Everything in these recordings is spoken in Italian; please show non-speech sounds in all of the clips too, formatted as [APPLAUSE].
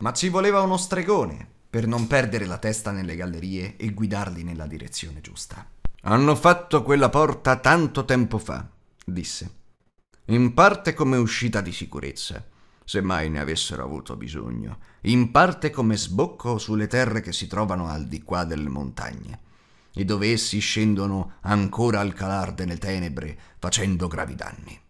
Ma ci voleva uno stregone per non perdere la testa nelle gallerie e guidarli nella direzione giusta. Hanno fatto quella porta tanto tempo fa, disse. In parte come uscita di sicurezza, se mai ne avessero avuto bisogno, in parte come sbocco sulle terre che si trovano al di qua delle montagne, e dove essi scendono ancora al calar delle tenebre, facendo gravi danni.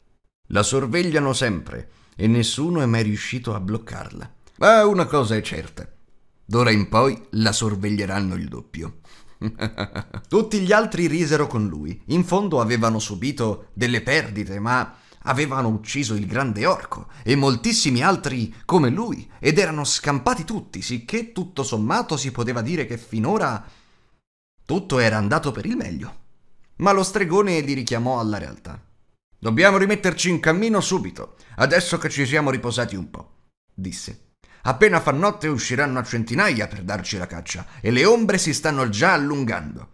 La sorvegliano sempre e nessuno è mai riuscito a bloccarla. Ma una cosa è certa. D'ora in poi la sorveglieranno il doppio. [LAUGHS] Tutti gli altri risero con lui. In fondo avevano subito delle perdite, ma avevano ucciso il grande orco e moltissimi altri come lui ed erano scampati tutti, sicché tutto sommato si poteva dire che finora tutto era andato per il meglio. Ma lo stregone li richiamò alla realtà. Dobbiamo rimetterci in cammino subito, adesso che ci siamo riposati un po', disse. Appena fa notte usciranno a centinaia per darci la caccia e le ombre si stanno già allungando.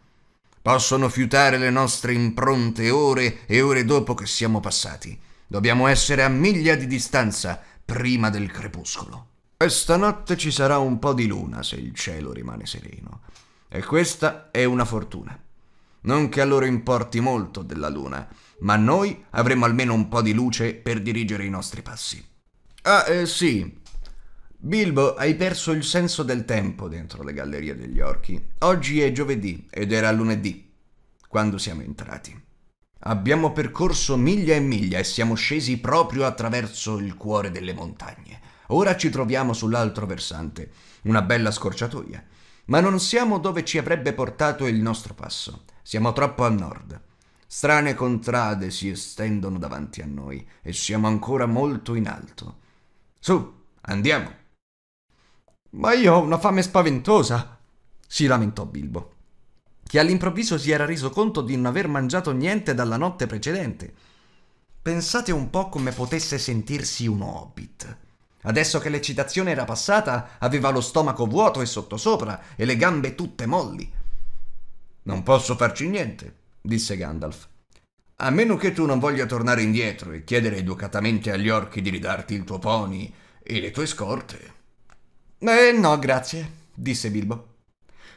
Possono fiutare le nostre impronte ore e ore dopo che siamo passati. Dobbiamo essere a miglia di distanza prima del crepuscolo. Questa notte ci sarà un po' di luna se il cielo rimane sereno. E questa è una fortuna. Non che a loro importi molto della luna, ma noi avremo almeno un po' di luce per dirigere i nostri passi. Ah, eh, sì, Bilbo, hai perso il senso del tempo dentro le gallerie degli orchi. Oggi è giovedì ed era lunedì, quando siamo entrati. Abbiamo percorso miglia e miglia e siamo scesi proprio attraverso il cuore delle montagne. Ora ci troviamo sull'altro versante, una bella scorciatoia. Ma non siamo dove ci avrebbe portato il nostro passo. Siamo troppo a nord. Strane contrade si estendono davanti a noi e siamo ancora molto in alto. Su, andiamo! Ma io ho una fame spaventosa, si lamentò Bilbo, che all'improvviso si era reso conto di non aver mangiato niente dalla notte precedente. Pensate un po' come potesse sentirsi un hobbit. Adesso che l'eccitazione era passata, aveva lo stomaco vuoto e sottosopra e le gambe tutte molli. Non posso farci niente, disse Gandalf. A meno che tu non voglia tornare indietro e chiedere educatamente agli orchi di ridarti il tuo pony e le tue scorte. Eh no, grazie, disse Bilbo.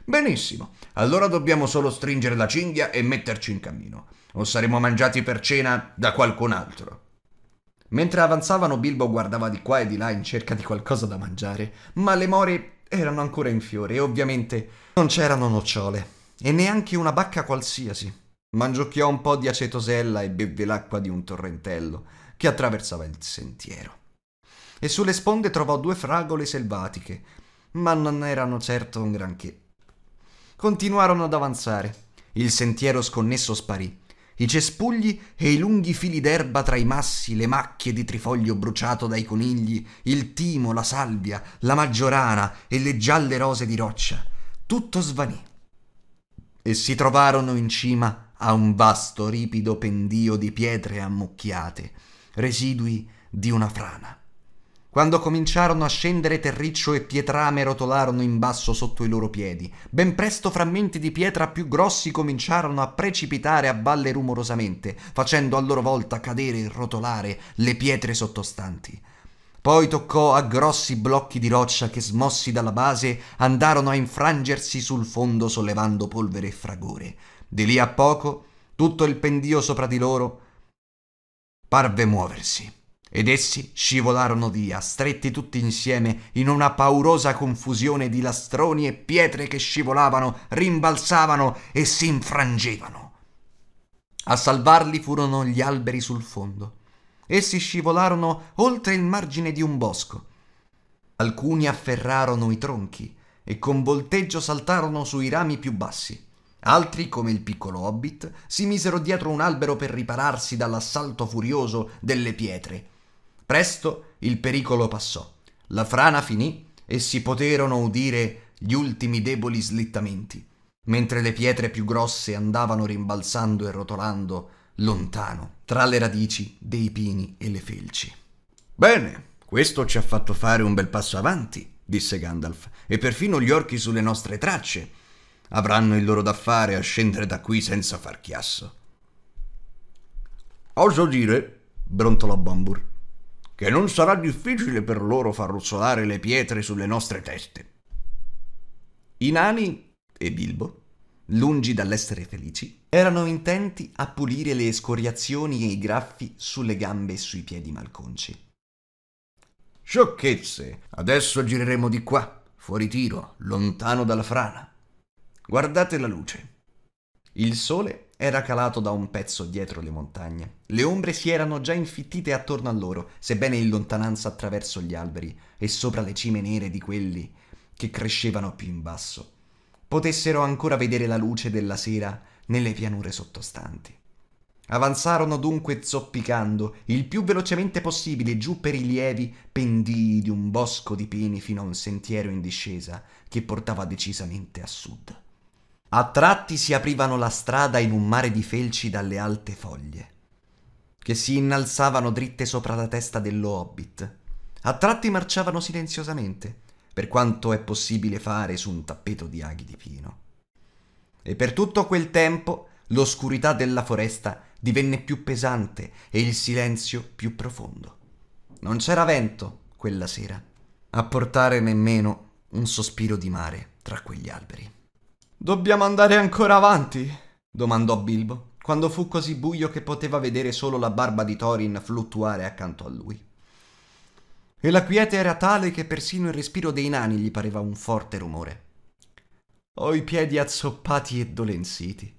Benissimo, allora dobbiamo solo stringere la cinghia e metterci in cammino, o saremo mangiati per cena da qualcun altro. Mentre avanzavano, Bilbo guardava di qua e di là in cerca di qualcosa da mangiare, ma le more erano ancora in fiore e ovviamente non c'erano nocciole, e neanche una bacca qualsiasi. Mangiocchiò un po' di acetosella e bevve l'acqua di un torrentello che attraversava il sentiero e sulle sponde trovò due fragole selvatiche, ma non erano certo un granché. Continuarono ad avanzare. Il sentiero sconnesso sparì. I cespugli e i lunghi fili d'erba tra i massi, le macchie di trifoglio bruciato dai conigli, il timo, la salvia, la maggiorana e le gialle rose di roccia. Tutto svanì. E si trovarono in cima a un vasto ripido pendio di pietre ammucchiate, residui di una frana. Quando cominciarono a scendere terriccio e pietrame rotolarono in basso sotto i loro piedi. Ben presto frammenti di pietra più grossi cominciarono a precipitare a valle rumorosamente, facendo a loro volta cadere e rotolare le pietre sottostanti. Poi toccò a grossi blocchi di roccia che, smossi dalla base, andarono a infrangersi sul fondo sollevando polvere e fragore. Di lì a poco tutto il pendio sopra di loro parve muoversi. Ed essi scivolarono via, stretti tutti insieme, in una paurosa confusione di lastroni e pietre che scivolavano, rimbalzavano e si infrangevano. A salvarli furono gli alberi sul fondo. Essi scivolarono oltre il margine di un bosco. Alcuni afferrarono i tronchi e con volteggio saltarono sui rami più bassi. Altri, come il piccolo hobbit, si misero dietro un albero per ripararsi dall'assalto furioso delle pietre Presto il pericolo passò. La frana finì e si poterono udire gli ultimi deboli slittamenti, mentre le pietre più grosse andavano rimbalzando e rotolando lontano tra le radici dei pini e le felci. Bene, questo ci ha fatto fare un bel passo avanti, disse Gandalf, e perfino gli orchi sulle nostre tracce. Avranno il loro da fare a scendere da qui senza far chiasso. Oso dire, brontolò Bombur, che non sarà difficile per loro far ruzzolare le pietre sulle nostre teste. I nani e Bilbo, lungi dall'essere felici, erano intenti a pulire le escoriazioni e i graffi sulle gambe e sui piedi malconci. Sciocchezze! Adesso gireremo di qua, fuori tiro, lontano dalla frana. Guardate la luce. Il sole era calato da un pezzo dietro le montagne. Le ombre si erano già infittite attorno a loro, sebbene in lontananza attraverso gli alberi e sopra le cime nere di quelli che crescevano più in basso. Potessero ancora vedere la luce della sera nelle pianure sottostanti. Avanzarono dunque zoppicando il più velocemente possibile giù per i lievi pendii di un bosco di pini fino a un sentiero in discesa che portava decisamente a sud. A tratti si aprivano la strada in un mare di felci dalle alte foglie, che si innalzavano dritte sopra la testa dello hobbit. A tratti marciavano silenziosamente, per quanto è possibile fare su un tappeto di aghi di pino. E per tutto quel tempo l'oscurità della foresta divenne più pesante e il silenzio più profondo. Non c'era vento quella sera, a portare nemmeno un sospiro di mare tra quegli alberi. Dobbiamo andare ancora avanti? domandò Bilbo, quando fu così buio che poteva vedere solo la barba di Thorin fluttuare accanto a lui. E la quiete era tale che persino il respiro dei nani gli pareva un forte rumore. Ho i piedi azzoppati e dolenziti.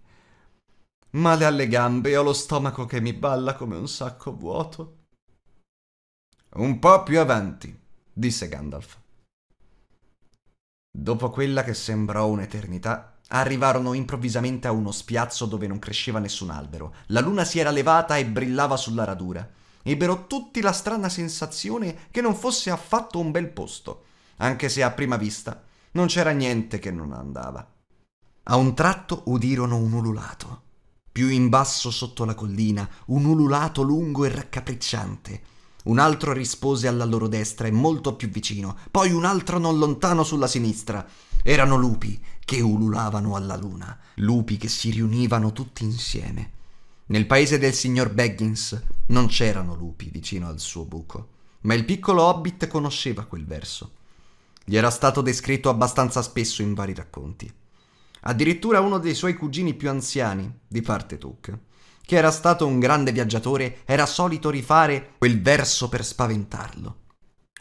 Male alle gambe e ho lo stomaco che mi balla come un sacco vuoto. Un po' più avanti, disse Gandalf. Dopo quella che sembrò un'eternità, arrivarono improvvisamente a uno spiazzo dove non cresceva nessun albero. La luna si era levata e brillava sulla radura. Ebbero tutti la strana sensazione che non fosse affatto un bel posto, anche se a prima vista non c'era niente che non andava. A un tratto udirono un ululato. Più in basso sotto la collina, un ululato lungo e raccapricciante un altro rispose alla loro destra e molto più vicino, poi un altro non lontano sulla sinistra. Erano lupi che ululavano alla luna, lupi che si riunivano tutti insieme. Nel paese del signor Baggins non c'erano lupi vicino al suo buco, ma il piccolo hobbit conosceva quel verso. Gli era stato descritto abbastanza spesso in vari racconti. Addirittura uno dei suoi cugini più anziani, di parte Tuck, che era stato un grande viaggiatore, era solito rifare quel verso per spaventarlo.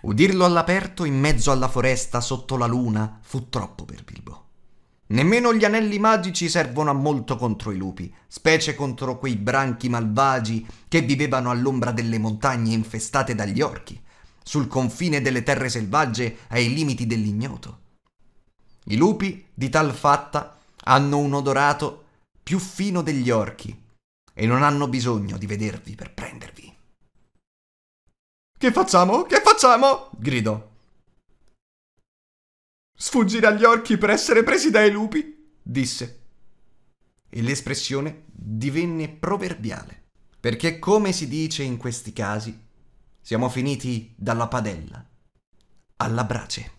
Udirlo all'aperto in mezzo alla foresta sotto la luna fu troppo per Bilbo. Nemmeno gli anelli magici servono a molto contro i lupi, specie contro quei branchi malvagi che vivevano all'ombra delle montagne infestate dagli orchi, sul confine delle terre selvagge ai limiti dell'ignoto. I lupi, di tal fatta, hanno un odorato più fino degli orchi e non hanno bisogno di vedervi per prendervi. Che facciamo? Che facciamo? gridò. Sfuggire agli orchi per essere presi dai lupi? disse. E l'espressione divenne proverbiale, perché come si dice in questi casi, siamo finiti dalla padella alla brace.